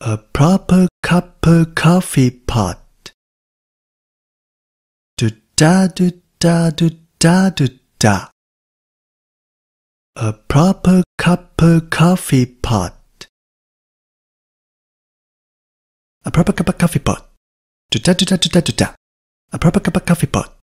A proper copper coffee pot. Do da do da do da do da. A proper copper coffee pot. A proper copper coffee pot. Do da do da do da do da. A proper copper coffee pot.